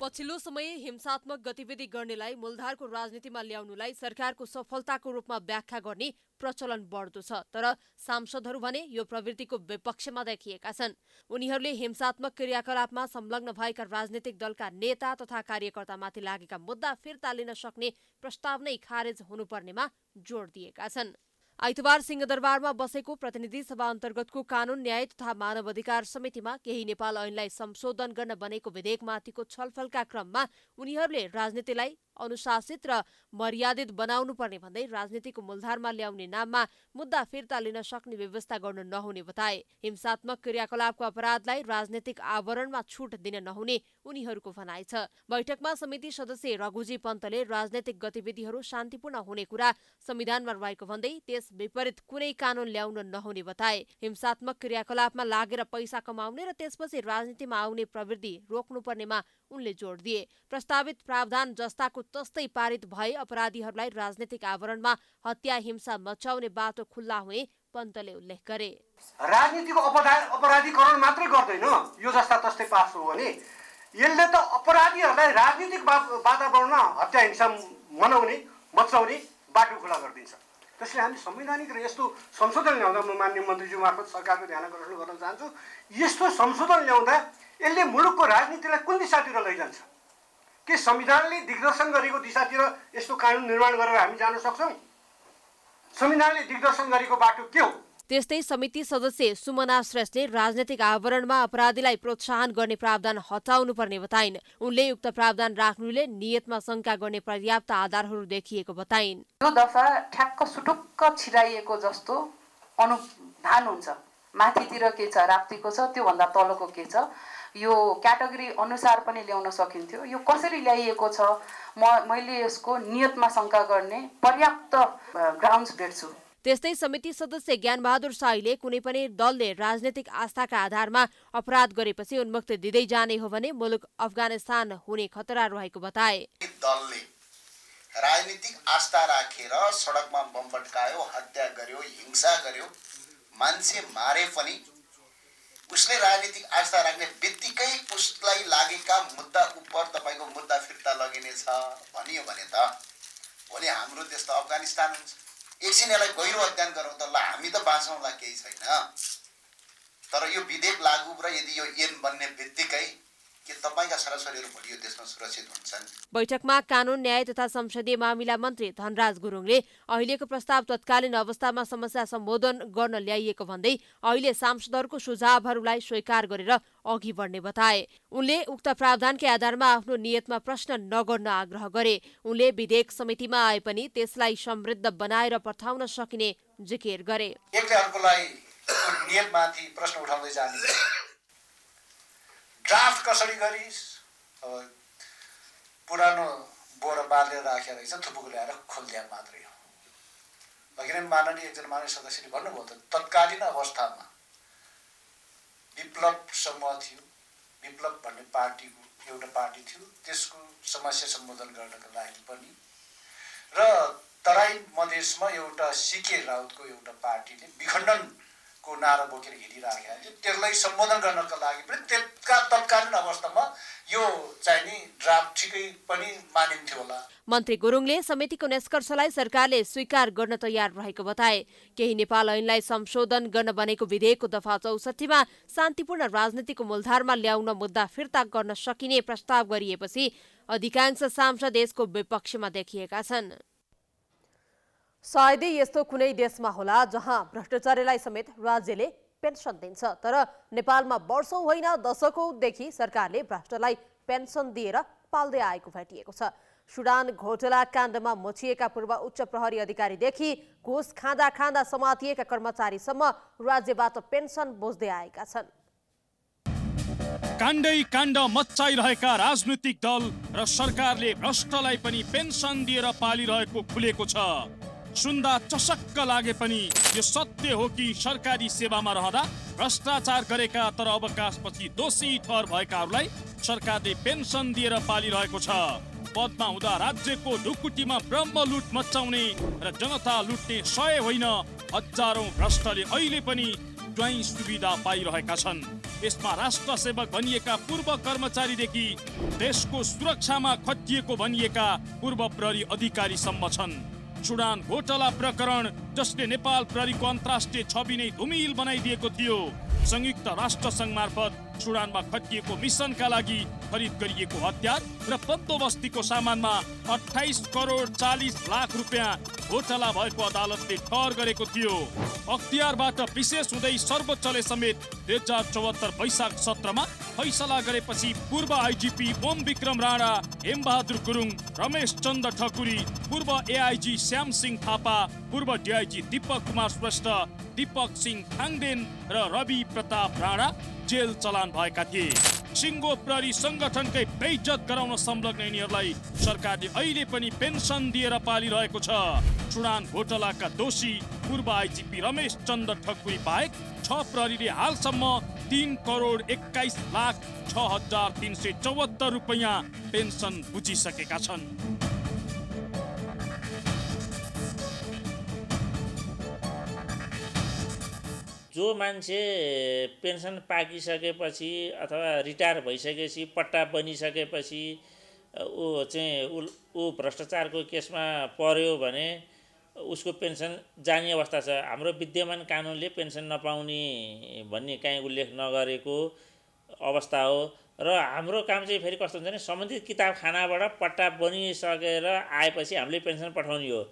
पछिल्लो समय हिंसात्मक गतिविधि गर्नेलाई मूलधारको राजनीतिमा ल्याउनुलाई सरकारको सफलताको रूपमा व्याख्या गर्ने प्रचलन बढ्दो छ तर सांसदहरू भने यो प्रवृत्तिको विपक्षमा देखिएका छन् उनीहरूले हिंसात्मक क्रियाकलापमा संलग्न भएका राजनीतिक दलका नेता तथा कार्यकर्तामाथि लागेका मुद्दा फिर्ता लिन सक्ने प्रस्ताव नै खारेज हुनुपर्नेमा जोड दिएका छन् आइतबार सिंहदरबारमा बसेको प्रतिनिधि सभा अन्तर्गतको कानून न्याय तथा मानव अधिकार समितिमा केही नेपाल ऐनलाई संशोधन गर्न बनेको विधेयकमाथिको छलफलका क्रममा उनीहरूले राजनीतिलाई अनुशासित र मर्यादित बनाउनुपर्ने भन्दै राजनीतिको मूलधारमा ल्याउने नाममा मुद्दा फिर्ता लिन सक्ने व्यवस्था गर्न नहुने बताए हिंसात्मक क्रियाकलापको अपराधलाई राजनैतिक आवरणमा छुट दिन नहुने उनीहरूको भनाइ छ बैठकमा समिति सदस्य रघुजी पन्तले राजनैतिक गतिविधिहरू शान्तिपूर्ण हुने कुरा संविधानमा रहेको भन्दै त्यस विपरीत कुनै कानून ल्याउन नहुने बताए हिंसात्मक क्रियाकलापमा लागेर पैसा कमाउने र त्यसपछि राजनीतिमा आउने प्रवृत्ति पर्नेमा उनले जोड दिए प्रस्तावित प्रावधान जस्ताको तस्तै पारित भए अपराधीहरूलाई राजनैतिक आवरणमा हत्या हिंसा मचाउने बाटो खुल्ला हुए पन्तले उल्लेख गरे राजनीतिको अपराधीकरण मात्रै गर्दैन यो जस्ता तस्तै पास हो भने यसले त अपराधीहरूलाई राजनीतिक वातावरणमा हत्या हिंसा मनाउने मचाउने बाटो खुल्ला गरिदिन्छ त्यसले हामी संवैधानिक र यस्तो संशोधन ल्याउँदा म मान्य मन्त्रीज्यू मार्फत सरकारको ध्यान आकर्षण गर्न चाहन्छु यस्तो संशोधन ल्याउँदा यसले मुलुकको राजनीतिलाई कुन दिशातिर लैजान्छ के संविधानले दिग्दर्शन गरेको दिशातिर यस्तो कानुन निर्माण गरेर हामी जान सक्छौँ संविधानले दिग्दर्शन गरेको बाटो के हो त्यस्तै समिति सदस्य सुमना श्रेष्ठले राजनैतिक आवरणमा अपराधीलाई प्रोत्साहन गर्ने प्रावधान हटाउनुपर्ने बताइन् उनले उक्त प्रावधान राख्नुले नियतमा शङ्का गर्ने पर्याप्त आधारहरू देखिएको बताइन् यो दफा ठ्याक्क सुटुक्क छिराइएको जस्तो अनुधान हुन्छ माथितिर के छ राप्तीको छ त्योभन्दा तलको के छ यो क्याटेगोरी अनुसार पनि ल्याउन सकिन्थ्यो यो कसरी ल्याइएको छ म मैले यसको नियतमा शङ्का गर्ने पर्याप्त ग्राउन्ड्स भेट्छु त्यस्तै समिति सदस्य ज्ञानबहादुर शाहीले कुनै पनि दलले राजनैतिक आस्थाका आधारमा अपराध गरेपछि उन्मुक्ति दिँदै जाने हो भने मुलुक अफगानिस्तान हुने खतरा रहेको बताए दलले राजनीतिक आस्था राखेर सडकमा बम फट्कायो हत्या गर्यो हिंसा गर्यो मान्छे मारे पनि उसले राजनीतिक आस्था राख्ने बित्तिकै उसलाई लागेका मुद्दा उप तपाईँको मुद्दा फिर्ता लगिनेछ भनियो भने त भोलि हाम्रो देश त अफगानिस्तान हुन्छ एकछिन यसलाई गहिरो अध्ययन गरौँ त ल हामी त बाँचौँला केही छैन तर यो विधेयक लागु र यदि यो एन बन्ने बित्तिकै बैठकमा कानून न्याय तथा संसदीय मामिला मन्त्री धनराज गुरुङले अहिलेको प्रस्ताव तत्कालीन अवस्थामा समस्या सम्बोधन गर्न ल्याइएको भन्दै अहिले सांसदहरूको सुझावहरूलाई स्वीकार गरेर अघि बढ्ने बताए उनले उक्त प्रावधानकै आधारमा आफ्नो नियतमा प्रश्न नगर्न आग्रह गरे उनले विधेयक समितिमा आए पनि त्यसलाई समृद्ध बनाएर पठाउन सकिने जिकिर गरे ड्राफ्ट कसरी गरिस् अब पुरानो बोरा बाँधेर राखेर रहेछ थुपुको ल्याएर खोलिदिया मात्रै हो नै माननीय एकजना माननीय सदस्यले भन्नुभयो त तत्कालीन अवस्थामा विप्लव समूह थियो विप्लव भन्ने पार्टीको एउटा पार्टी थियो त्यसको समस्या सम्बोधन गर्नको लागि पनि र तराई मधेसमा एउटा सिके राउतको एउटा पार्टीले विखण्डन को नारा बोकेर हिँडिरहेका त्यसलाई सम्बोधन गर्नको लागि पनि त्यसका तत्कालीन अवस्थामा यो चाहिँ नि ड्राफ्ट ठिकै पनि मानिन्थ्यो होला मन्त्री गुरुङले समितिको निष्कर्षलाई सरकारले स्वीकार गर्न तयार रहेको बताए केही नेपाल ऐनलाई संशोधन गर्न बनेको विधेयकको दफा चौसठीमा शान्तिपूर्ण राजनीतिको मूलधारमा ल्याउन मुद्दा फिर्ता गर्न सकिने प्रस्ताव गरिएपछि अधिकांश सांसद यसको विपक्षमा देखिएका छन् सायदै यस्तो कुनै देशमा होला जहाँ भ्रष्टाचारीलाई समेत राज्यले पेन्सन दिन्छ तर नेपालमा वर्षौँ होइन दशकौँदेखि सरकारले भ्रष्टलाई पेन्सन दिएर पाल्दै आएको भेटिएको छ सुडान घोटाला काण्डमा मचिएका पूर्व उच्च प्रहरी अधिकारीदेखि घुस खाँदा खाँदा समातिएका कर्मचारीसम्म राज्यबाट पेन्सन बोज्दै आएका छन् काण्डै काण्ड मच्चाइरहेका राजनीतिक दल र सरकारले भ्रष्टलाई पनि पेन्सन दिएर पालिरहेको खुलेको छ सुन्दा चसक्क लागे पनि यो सत्य हो कि सरकारी सेवामा रहँदा भ्रष्टाचार गरेका तर अवकाशपछि दोषी ठहर भएकाहरूलाई सरकारले पेन्सन दिएर पालिरहेको छ पदमा हुँदा राज्यको ढुकुटीमा ब्रह्म लुट मचाउने र जनता लुट्ने सय होइन हजारौँ भ्रष्टले अहिले पनि ज्वाइँ सुविधा पाइरहेका छन् यसमा राष्ट्र सेवक भनिएका पूर्व कर्मचारीदेखि देशको सुरक्षामा खटिएको भनिएका पूर्व प्रहरी अधिकारीसम्म छन् छुडान घोटाला प्रकरण जसले नेपाल प्रहरीको अन्तर्राष्ट्रिय छवि नै धुमिल बनाइदिएको थियो संयुक्त राष्ट्र सङ्घ मार्फत छुडानमा खटिएको मिसनका लागि खरिद गरिएको हतियार र बन्दोबस्तीको सामानमा अठाइस करोड चालिस लाख रुपियाँ घोटाला भएको अदालतले ठहर गरेको थियो अख्तियारबाट विशेष हुँदै सर्वोच्चले समेत दुई हजार चौहत्तर वैशाख सत्रमा फैसला गरेपछि पूर्व आइजिपी ओम विक्रम राणा हेमबहादुर गुरुङ रमेश चन्द्र ठकुरी पूर्व एआइजी श्याम सिंह थापा पूर्व डिआइजी दीपक कुमार श्रेष्ठ दीपक सिंह खाङदेन र रवि प्रताप राणा जेल चलान भएका थिए सिङ्गो प्रहरी सङ्गठनकै बेइज्जत गराउन संलग्न यिनीहरूलाई सरकारले अहिले पनि पेन्सन दिएर पालिरहेको छ चुडान घोटालाका दोषी पूर्व आइजिपी रमेश चन्द्र ठकुरी बाहेक छ प्रहरीले हालसम्म तिन करोड एक्काइस लाख छ हजार तिन सय चौहत्तर रुपियाँ पेन्सन बुझिसकेका छन् जो मान्छे पेन्सन पाकिसकेपछि अथवा रिटायर भइसकेपछि पट्टा बनिसकेपछि ऊ चाहिँ ऊ भ्रष्टाचारको केसमा पर्यो भने उसको पेन्सन जाने अवस्था छ हाम्रो विद्यमान कानुनले पेन्सन नपाउने भन्ने काहीँ उल्लेख नगरेको अवस्था हो र हाम्रो काम चाहिँ फेरि कस्तो हुन्छ भने सम्बन्धित किताबखानाबाट पट्टा बनिसकेर आएपछि हामीले पेन्सन पठाउने हो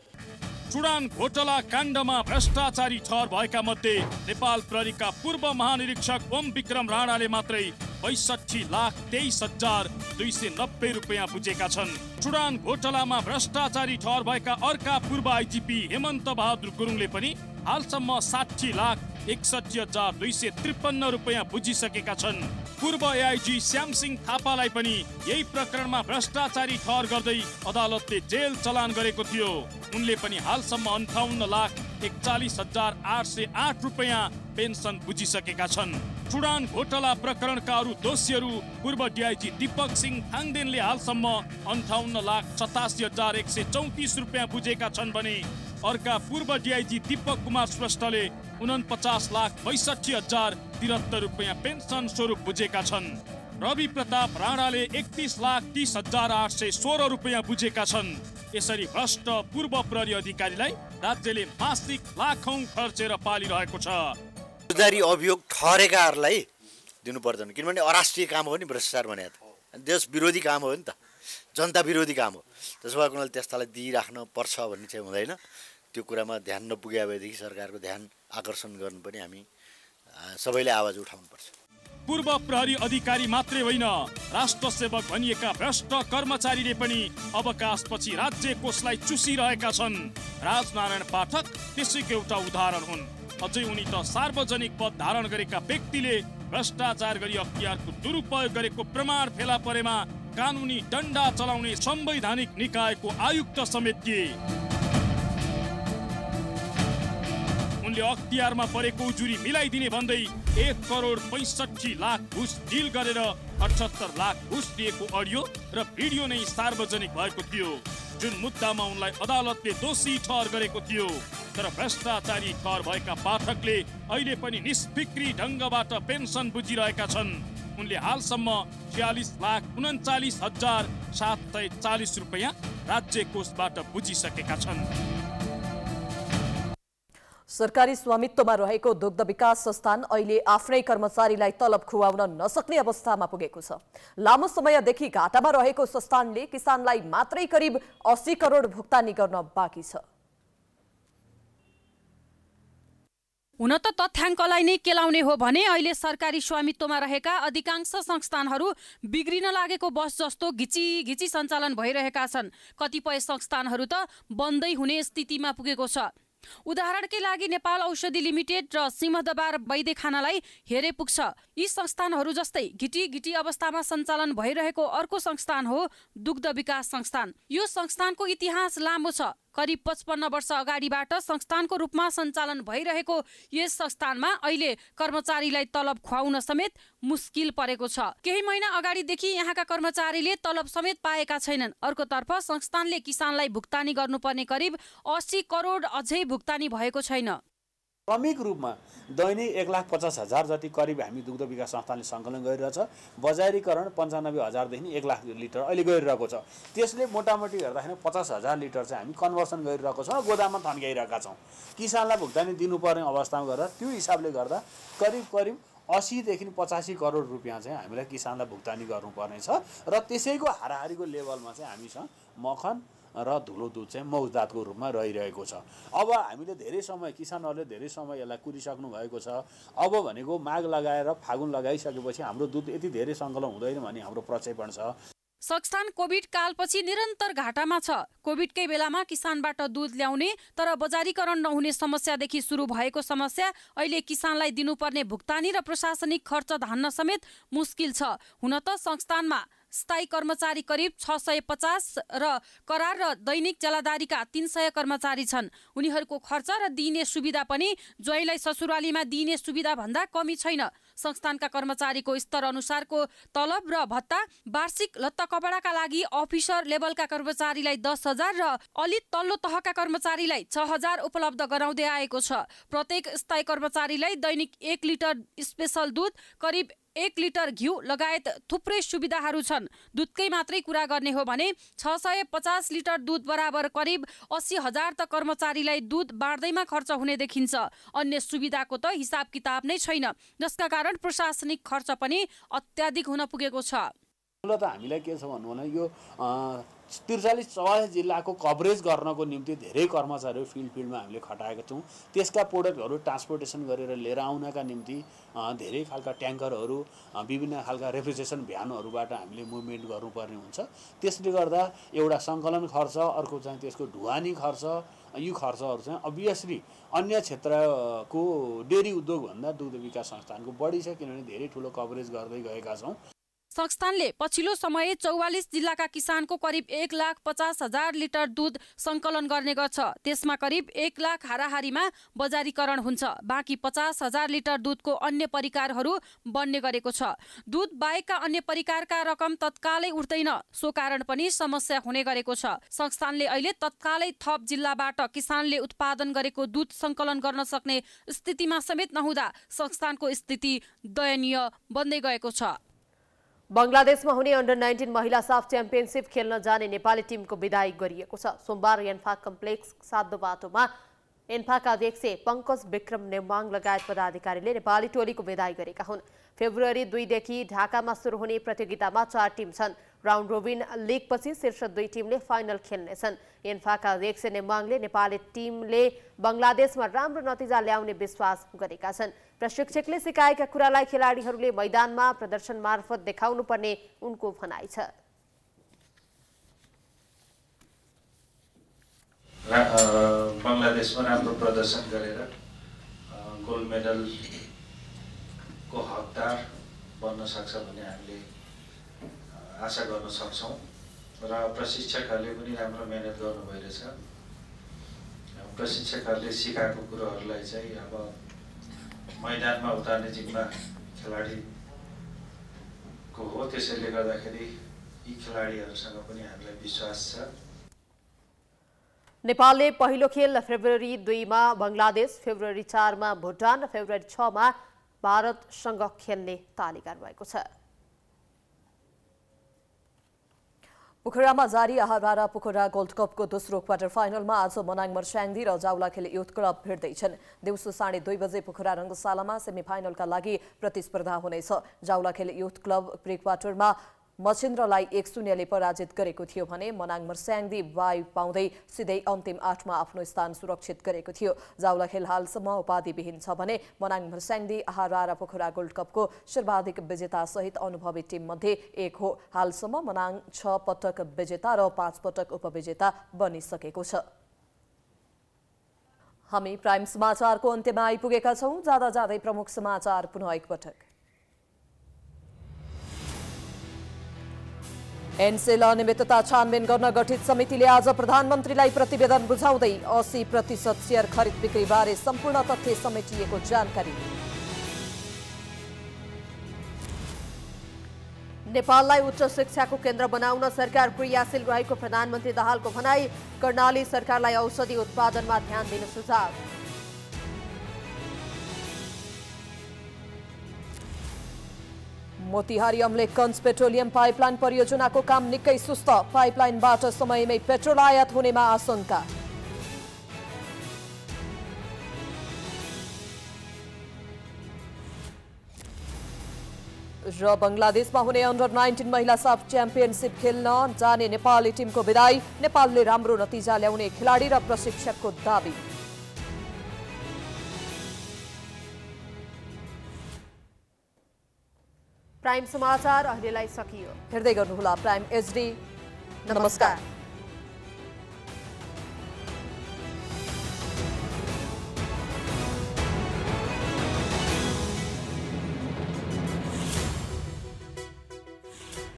चुडान घोटला काण्डमा भ्रष्टाचारी ठहर भएका मध्ये नेपाल प्रहरीका पूर्व महानिरीक्षक ओम विक्रम राणाले मात्रै बैसठी लाख तेइस हजार दुई सय नब्बे रुपियाँ बुझेका छन् चुडान घोटालामा भ्रष्टाचारी ठहर भएका अर्का पूर्व आइजिपी हेमन्त बहादुर गुरुङले पनि हालसम्म साठी लाख एकसठी हजार दुई सय त्रिपन्न रुपियाँ बुझिसकेका छन् पूर्व एआइजी श्यामसिंह थापालाई पनि यही प्रकरणमा भ्रष्टाचारी ठहर गर्दै अदालतले जेल चलान गरेको थियो उनले पनि हालसम्म अन्ठाउन्न लाख एकचालिस हजार आठ सय आठ रुपियाँ पेन्सन बुझिसकेका छन् चुडान घोटाला प्रकरणका अरू दोषीहरू पूर्व डिआइजी दीपक सिंह थाङदेनले हालसम्म अन्ठाउन्न लाख सतासी हजार एक सय चौतिस रुपियाँ बुझेका छन् भने अर्का पूर्व डिआइजी दीपक कुमार श्रेष्ठले उनपचास लाख बैसठी हजार तिहत्तर रुपियाँ पेन्सन स्वरूप बुझेका छन् रवि प्रताप राणाले एकतिस लाख तिस हजार आठ सय सोह्र रुपियाँ बुझेका छन् यसरी भ्रष्ट पूर्व प्रहरी अधिकारीलाई राज्यले मासिक लाखौँ खर्चेर पालिरहेको छ रोजगारी अभियोग ठहरेकाहरूलाई दिनुपर्दैन किनभने अराष्ट्रिय काम हो नि भ्रष्टाचार भने देश विरोधी काम हो नि त जनता विरोधी काम हो त्यसो भएको हुनाले त्यस्तालाई दिइराख्न पर्छ भन्ने चाहिँ हुँदैन त्यो कुरामा ध्यान नपुग्यो भएदेखि सरकारको ध्यान आकर्षण गर्नु पनि हामी सबैले आवाज उठाउनुपर्छ पूर्व प्रहरी अधिकारी मात्रै होइन राष्ट्र सेवक भनिएका भ्रष्ट कर्मचारीले पनि अवकाशपछि राज्य कोषलाई चुसिरहेका छन् राजनारायण पाठक त्यसैको एउटा उदाहरण हुन् अझै उनी त सार्वजनिक पद धारण गरेका व्यक्तिले भ्रष्टाचार गरी अख्तियारको दुरुपयोग गरेको प्रमाण फेला परेमा कानुनी डन्डा चलाउने संवैधानिक निकायको आयुक्त समेत उनले अख्तियारमा परेको उजुरी मिलाइदिने भन्दै एक करोड पैसठी लाख घुस डिल गरेर अठहत्तर लाख घुस दिएको अडियो र भिडियो नै सार्वजनिक भएको थियो जुन मुद्दामा उनलाई अदालतले दोषी ठहर गरेको थियो तर भ्रष्टाचारी ठहर भएका पाठकले अहिले पनि निष्फिक्री ढङ्गबाट पेन्सन बुझिरहेका छन् उनले हालसम्म छ्यालिस लाख उन्चालिस हजार सात सय चालिस रुपियाँ राज्य कोषबाट बुझिसकेका छन् सरकारी स्वामित्वमा रहेको दुग्ध विकास संस्थान अहिले आफ्नै कर्मचारीलाई तलब खुवाउन नसक्ने अवस्थामा पुगेको छ लामो समयदेखि घाटामा रहेको संस्थानले किसानलाई मात्रै करिब अस्सी करोड भुक्तानी गर्न बाँकी छ हुन त तथ्याङ्कलाई नै केलाउने हो भने अहिले सरकारी स्वामित्वमा रहेका अधिकांश संस्थानहरू बिग्रिन लागेको बस जस्तो घिची घिची सञ्चालन भइरहेका छन् कतिपय संस्थानहरू त बन्दै हुने स्थितिमा पुगेको छ उदाहरणकै लागि नेपाल औषधि लिमिटेड र सिंहदबार वैद्यखानालाई हेरे पुग्छ यी संस्थानहरू जस्तै घिटी घिटी अवस्थामा सञ्चालन भइरहेको अर्को संस्थान हो दुग्ध विकास संस्थान यो संस्थानको इतिहास लामो छ करिब पचपन्न वर्ष अगाडिबाट संस्थानको रूपमा सञ्चालन भइरहेको यस संस्थानमा अहिले कर्मचारीलाई तलब खुवाउन समेत मुस्किल परेको छ केही महिना अगाडिदेखि यहाँका कर्मचारीले तलब समेत पाएका छैनन् अर्कोतर्फ संस्थानले किसानलाई भुक्तानी गर्नुपर्ने करिब अस्सी करोड अझै भुक्तानी भएको छैन क्रमिक रूपमा दैनिक एक लाख पचास हजार जति करिब हामी दुग्ध विकास संस्थानले सङ्कलन गरिरहेछ बजारीकरण पन्चानब्बे हजारदेखि एक लाख लिटर अहिले गरिरहेको छ त्यसले मोटामोटी हेर्दाखेरि पचास हजार लिटर चाहिँ हामी कन्भर्सन गरिरहेको छौँ गोदाममा थन्काइरहेका छौँ किसानलाई भुक्तानी दिनुपर्ने अवस्थामा गर्दा त्यो हिसाबले गर्दा करिब करिब असीदेखि पचासी करोड रुपियाँ चाहिँ हामीलाई किसानलाई भुक्तानी गर्नुपर्नेछ र त्यसैको हाराहारीको लेभलमा चाहिँ हामीसँग मखन र धुलो दुध चाहिँ मौजदातको रूपमा रहिरहेको छ अब हामीले धेरै समय किसानहरूले धेरै समय यसलाई कुरिसक्नु भएको छ अब भनेको माघ लगाएर फागुन लगाइसकेपछि हाम्रो दुध यति धेरै सङ्कलन हुँदैन भने हाम्रो प्रक्षेपण छ संस्थान कोभिड कालपछि निरन्तर घाटामा छ कोभिडकै बेलामा किसानबाट दुध ल्याउने तर बजारीकरण नहुने समस्यादेखि सुरु भएको समस्या अहिले किसानलाई दिनुपर्ने भुक्तानी र प्रशासनिक खर्च धान्न समेत मुस्किल छ हुन त संस्थानमा स्थायी कर्मचारी करिब छ सय पचास र करार र दैनिक जलाधारीका तिन सय कर्मचारी छन् उनीहरूको खर्च र दिइने सुविधा पनि ज्वाइँलाई ससुरालीमा दिइने सुविधाभन्दा कमी छैन संस्थानका कर्मचारीको स्तर अनुसारको तलब र भत्ता वार्षिक लत्ता कपडाका लागि अफिसर लेभलका कर्मचारीलाई दस हजार र अलि तल्लो तहका कर्मचारीलाई छ हजार उपलब्ध गराउँदै आएको छ प्रत्येक स्थायी कर्मचारीलाई दैनिक एक लिटर स्पेसल दुध करिब एक लिटर घिउ लगायत थुप्रै सुविधाहरू छन् दुधकै मात्रै कुरा गर्ने हो भने छ सय पचास लिटर दुध बराबर करिब अस्सी हजार त कर्मचारीलाई दुध बाँड्दैमा खर्च हुने देखिन्छ अन्य सुविधाको त हिसाब किताब नै छैन जसका कारण प्रशासनिक खर्च पनि अत्याधिक हुन पुगेको छ हामीलाई के छ भन्नु भने यो त्रिचालिस चौवालिस जिल्लाको कभरेज गर्नको निम्ति धेरै कर्मचारीहरू फिल्ड फिल्डमा हामीले खटाएका छौँ त्यसका प्रोडक्टहरू ट्रान्सपोर्टेसन गरेर लिएर आउनका निम्ति धेरै खालका ट्याङ्करहरू विभिन्न खालका रेफ्रिजरेसन भ्यानहरूबाट हामीले मुभमेन्ट गर्नुपर्ने हुन्छ त्यसले गर्दा एउटा सङ्कलन खर्च अर्को चाहिँ त्यसको ढुवानी खर्च यी खर्चहरू चाहिँ अभियसली अन्य क्षेत्रको डेरी उद्योगभन्दा दुग्ध विकास संस्थानको बढी छ किनभने धेरै ठुलो कभरेज गर्दै गएका छौँ संस्थानले पछिल्लो समय चौवालिस जिल्लाका किसानको करिब एक लाख पचास हजार लिटर दुध सङ्कलन गर्ने गर्छ त्यसमा करिब एक लाख हाराहारीमा बजारीकरण हुन्छ बाँकी पचास हजार लिटर दुधको अन्य परिकारहरू बन्ने गरेको छ दुध बाहेकका अन्य परिकारका रकम तत्कालै उठ्दैन सो कारण पनि समस्या हुने गरेको छ संस्थानले अहिले तत्कालै थप जिल्लाबाट किसानले उत्पादन गरेको दुध सङ्कलन गर्न सक्ने स्थितिमा समेत नहुँदा संस्थानको स्थिति दयनीय बन्दै गएको छ बङ्गलादेशमा हुने अन्डर नाइन्टिन महिला साफ च्याम्पियनसिप खेल्न जाने नेपाली टिमको विदाई गरिएको छ सोमबार एन्फा कम्प्लेक्स साब्दो बाटोमा एन्फाका अध्यक्ष पङ्कज विक्रम नेम्बाङ लगायत पदाधिकारीले नेपाली टोलीको विदाई गरेका हुन् फेब्रुअरी दुईदेखि ढाकामा सुरु हुने प्रतियोगितामा चार टिम छन् राउन्ड रोबिन लिगपछि शीर्ष दुई टिमले फाइनल खेल्नेछन् इन्फाका अध्यक्ष नेमाङले नेपाली टिमले बङ्गलादेशमा राम्रो नतिजा ल्याउने विश्वास गरेका छन् प्रशिक्षकले सिकाएका कुरालाई खेलाडीहरूले मैदानमा प्रदर्शन मार्फत देखाउनुपर्ने उनको भनाइ छ बङ्गलादेशमा राम्रो प्रदर्शन गरेर गोल्ड मेडल को हकदार बन्न सक्छ भन्ने हामीले आशा गर्न सक्छौँ र प्रशिक्षकहरूले पनि राम्रो मिहिनेत गर्नु भइरहेछ प्रशिक्षकहरूले सिकाएको कुरोहरूलाई चाहिँ अब मैदानमा उतार्ने जिम्मा खेलाडीको हो त्यसैले गर्दाखेरि यी खेलाडीहरूसँग पनि हामीलाई विश्वास छ नेपालले पहिलो खेल फेब्रुअरी दुईमा बङ्गलादेश फेब्रुअरी चारमा भुटान र फेब्रुअरी छमा भारतसँग खेल्ने तालिका रहेको छ पोखरामा जारी आहारा पोखरा गोल्ड कपको दोस्रो क्वार्टर फाइनलमा आज मनाङ मर्स्याङ्दी र जाउलाखेल युथ क्लब भेट्दैछन् दिउँसो साढे दुई बजे पोखरा रङ्गशालामा सेमी फाइनलका लागि प्रतिस्पर्धा हुनेछ जाउलाखेल युथ क्लब प्रिक्वार्टरमा क्वार्टरमा मछेन्द्रलाई एक शून्यले पराजित गरेको थियो भने मनाङ मर्स्याङदी वायु पाउँदै सिधै अन्तिम आठमा आफ्नो स्थान सुरक्षित गरेको थियो जाउला खेल हालसम्म उपाधिविहीन छ भने मनाङ मर्स्याङदी आहारा र पोखरा गोल्ड कपको सर्वाधिक विजेता सहित अनुभवी मध्ये एक हो हालसम्म मनाङ छ पटक विजेता र पाँच पटक उपविजेता बनिसकेको छ हामी प्राइम समाचारको अन्त्यमा आइपुगेका छौँ जाँदा जाँदै प्रमुख समाचार पुनः एकपटक एनसेल अनियमितता छानबिन गर्न गठित समितिले आज प्रधानमन्त्रीलाई प्रतिवेदन बुझाउँदै असी प्रतिशत सेयर खरिद बिक्रीबारे सम्पूर्ण तथ्य समेटिएको जानकारी नेपाललाई उच्च शिक्षाको केन्द्र बनाउन सरकार क्रियाशील रहेको प्रधानमन्त्री दाहालको भनाई कर्णाली सरकारलाई औषधि उत्पादनमा ध्यान दिन सुझाव मोतिहारी कन्स पेट्रोलियम पाइपलाइन परियोजनाको काम निकै सुस्त पाइपलाइनबाट समयमै पेट्रोल आयात हुनेमा आशंका र बङ्गलादेशमा हुने अन्डर नाइन्टिन महिला सब च्याम्पियनसिप खेल्न जाने नेपाली टिमको विदाई नेपालले राम्रो नतिजा ल्याउने खेलाडी र प्रशिक्षकको दावी प्राइम समाचार अहिलेलाई सकियो हेर्दै होला प्राइम एचडी नमस्कार